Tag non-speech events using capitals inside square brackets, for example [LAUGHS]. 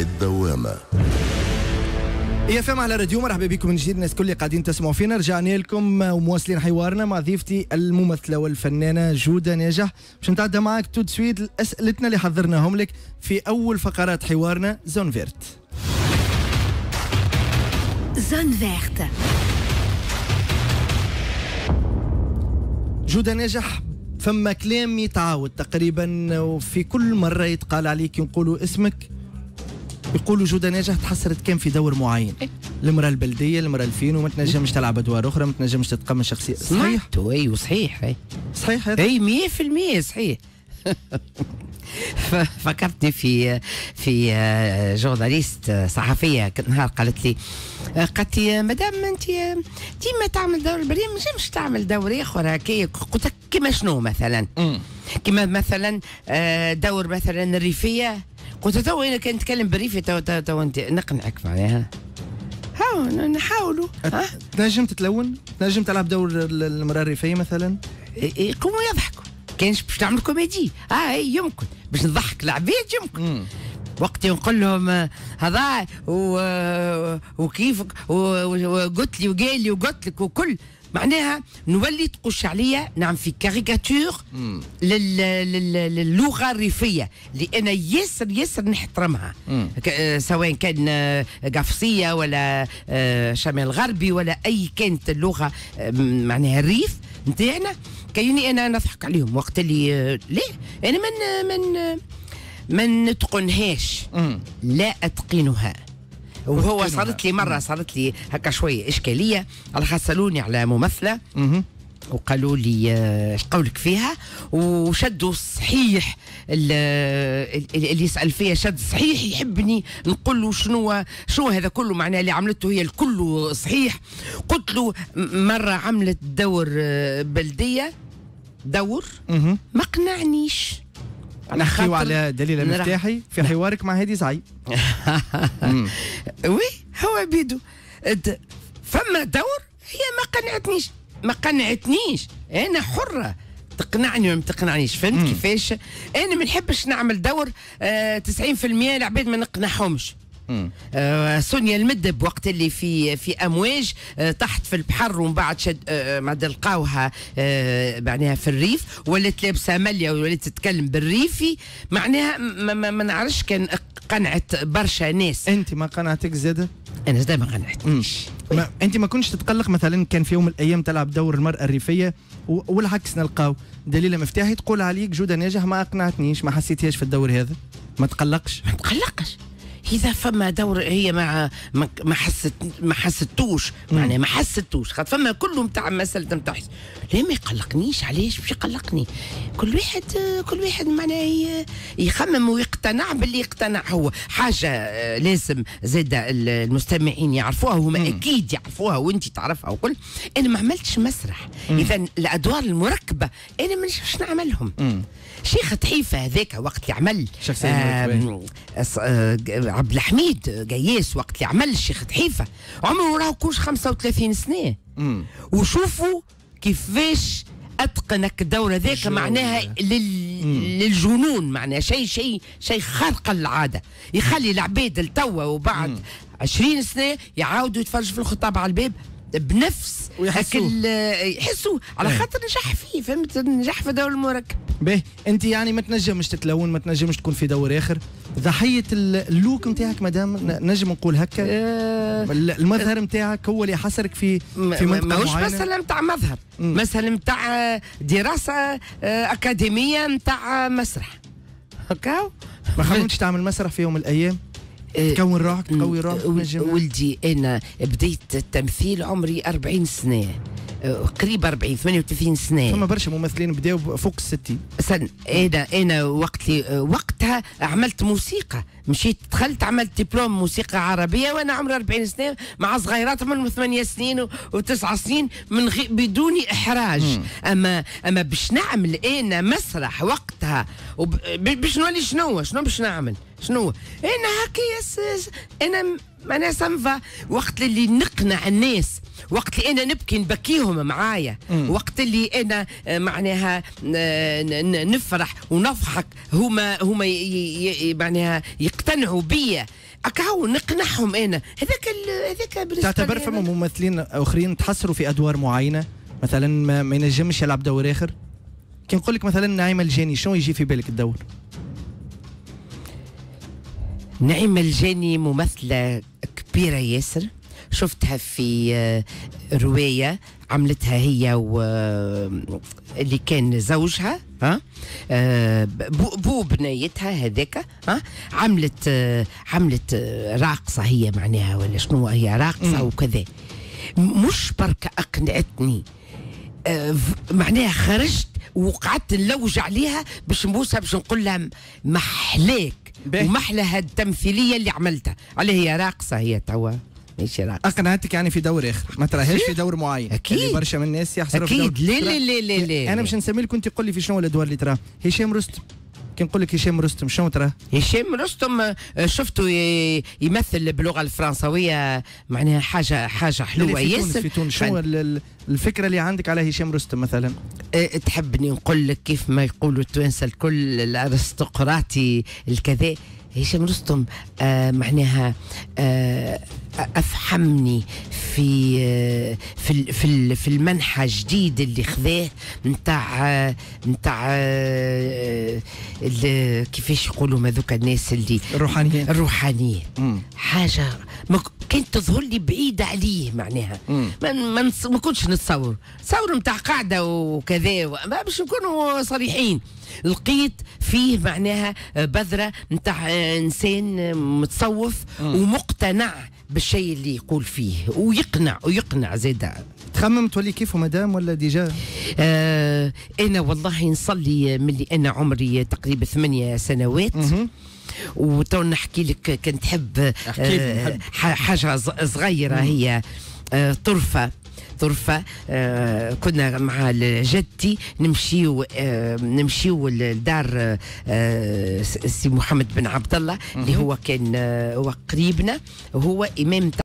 الدوامة يا فهم على راديو مرحبا بكم من جديد الناس الكل اللي قاعدين تسمعوا فينا رجعنا لكم آه، ومواصلين حوارنا مع ضيفتي الممثله والفنانه جوده ناجح باش نتعدى معاك تو سويت اسئلتنا اللي حضرناهم لك في اول فقرات حوارنا زون فيرت زون فيرت جوده ناجح فما كلام يتعاود تقريبا وفي كل مره يتقال عليك نقولوا اسمك يقولوا جودة ناجح تحصلت كان في دور معين إيه. المرأة البلدية المرأة الفين وما تنجمش تلعب ادوار اخرى ما تنجمش تتقمص شخصية صحيح اي وصحيح اي صحيح اي 100% صحيح [LAUGHS] فكرتني في في جورناليست صحفيه نهار قالت لي قالت لي مدام انت ديما تعمل دور البريه ما نجمش تعمل دور اخر هكايا قلت لك كيما شنو مثلا؟ كيما مثلا آه، دور مثلا الريفيه قلت تو انا كنتكلم بريفي تو تو انت نقنعك معناها ها نحاولوا تنجم تتلون تنجم تلعب دور المراه الريفيه مثلا يقوموا يضحكوا كانش باش تعمل كوميدي اه يمكن باش نضحك العباد يمكن وقت نقول لهم آه، هذا آه، وكيفك وقلت لي وقال لي وقلت لك وكل معناها نولي تقش عليا نعم في كاريكاتور للغه الريفيه اللي انا ياسر ياسر نحترمها آه، سواء كان آه، قفصيه ولا آه، شمال غربي ولا اي كانت اللغه معناها الريف نتاعنا كيني انا نضحك عليهم وقت اللي ليه انا من من ما نتقنهاش لا اتقنها وهو صارت لي مره صارت لي هكا شويه اشكاليه خسلوني على ممثله وقالوا لي اش آه، قولك فيها وشدوا صحيح اللي يسال فيها شد صحيح يحبني نقول له شنو شنو هذا كله معناه اللي عملته هي الكل صحيح قلت له مره عملت دور آه، بلديه دور ما قنعنيش نحكيو على دليل مفتاحي في حوارك مع هادي زعيم [LAUGHS] وي هو بيدو فما دور هي ما قنعتنيش ما قنعتنيش انا حره تقنعني وما تقنعنيش فهمت كيفاش انا ما نحبش نعمل دور آه 90% العباد ما نقنعهمش آه، سونيا المدب وقت اللي في في امواج تحت آه، في البحر ومن بعد شد آه بعد آه، لقاوها معناها في الريف ولات لابسه مليا ولات تتكلم بالريفي معناها ما, ما نعرفش كان قنعت برشا ناس انت ما قنعتك زاده انا زاده ما قنعتنيش ما إيه. انت ما كنتش تتقلق مثلا كان في يوم من الايام تلعب دور المراه الريفيه والعكس نلقاو دليله مفتاحي تقول عليك جوده ناجح ما اقنعتنيش ما حسيتهاش في الدور هذا ما تقلقش ما تقلقش اذا فما دور هي مع ما حست ما حستوش معناها ما حستوش خاطر فما كله نتاع مساله نتاع لا ما يقلقنيش علاش باش يقلقني كل واحد كل واحد معناها يخمم ويقتنع باللي يقتنع هو حاجه آه، لازم زاد المستمعين يعرفوها هما اكيد يعرفوها وانت تعرفها وكل انا ما عملتش مسرح اذا الادوار المركبه انا ما باش نعملهم شيخ تحيفه هذاك وقت اللي عمل شخصيه عبد الحميد قياس وقت اللي عمل الشيخ تحيفه عمره راه كوش 35 سنه وشوفوا كيفاش اتقنك الدور هذاك معناها لل... للجنون معناها شيء شيء شيء خارق العاده يخلي العباد لتوا وبعد مم. 20 سنه يعاودوا يتفرجوا في الخطاب على الباب بنفس ويحسوه يحسوا على إيه. خاطر نجح فيه فهمت نجح في دور المركب باهي انت يعني ما تنجمش تتلون ما تنجمش تكون في دور اخر ضحيه اللوك نتاعك مدام نجم نقول هكا أه المظهر نتاعك هو اللي حصرك في في منطقه ماهوش مثلا نتاع مظهر مثلا نتاع آه، دراسه آه، اكاديميه نتاع آه، مسرح هكا ما خممتش تعمل مسرح في يوم من الايام تكون روحك تقوي روحك ولدي انا بديت التمثيل عمري 40 سنه قريب 40 38 سنه ثم برشا ممثلين بداو فوق ال 60 سن انا انا وقت وقتها عملت موسيقى مشيت دخلت عملت دبلوم موسيقى عربيه وانا عمري 40 سنه مع صغيرات من 8 سنين وتسع سنين من غي بدون احراج مم. اما اما باش نعمل انا مسرح وقتها وب... باش نولي شنو شنو باش نعمل شنو انا هكايا انا انا سنفا وقت اللي نقنع الناس وقت اللي انا نبكي نبكيهم معايا وقت اللي انا آه، معناها آه، نفرح ونضحك هما هما معناها يقتنعوا بيا اكاو نقنعهم انا هذاك هذاك تعتبر فما ممثلين اخرين تحصروا في ادوار معينه مثلا ما ينجمش يلعب دور اخر كي نقول لك مثلا نعيم الجاني شنو يجي في بالك الدور؟ نعيمة الجاني ممثلة كبيرة ياسر شفتها في آه، رواية عملتها هي و آه، اللي كان زوجها ها آه، بو, بو بنيتها هذاك ها عملت عملت راقصة هي معناها ولا شنو هي راقصة وكذا مش برك أقنعتني معناها خرجت وقعدت نلوج عليها باش نبوسها باش نقول لها محلاك ومحلى التمثيليه اللي عملتها اللي هي راقصه هي توا ماشي راقصه اقنعتك يعني في دور اخر ما تراهاش في دور معين اكيد اللي برشا من الناس يحصلوا في دور اكيد لا لا لا لا انا مش نسمي لك كنت قول لي في شنو الادوار اللي تراه هشام رستم كي نقول لك هشام رستم شنو تراه؟ هشام رستم آه، شفته آه، يمثل باللغه الفرنسويه معناها حاجه حاجه حلوه ياسر في تونس شنو الفكره اللي عندك على هشام رستم مثلا؟ آه، تحبني نقول لك كيف ما يقولوا التوانسه الكل الارستقراطي الكذا هشام رستم معناها افحمني في في في في المنحى الجديد اللي خذاه نتاع نتاع كيفاش يقولوا هذوك الناس اللي الروحانيين الروحانيين حاجه كانت تظهر لي بعيدة عليه معناها ما, ما, ما كنتش نتصور صور نتاع قاعدة وكذا باش نكونوا صريحين لقيت فيه معناها بذرة نتاع إنسان متصوف ومقتنع بالشيء اللي يقول فيه ويقنع ويقنع زيدا تخمم تولي كيف مدام ولا ديجا؟ آه انا والله نصلي من اللي انا عمري تقريبا ثمانية سنوات مه. وتو نحكي لك كنت تحب آه حاجه صغيره هي آه طرفه ظرفه آه، كنا مع جدتي نمشيو آه، نمشيو لدار آه، سي محمد بن عبد الله اللي هو كان هو قريبنا هو امام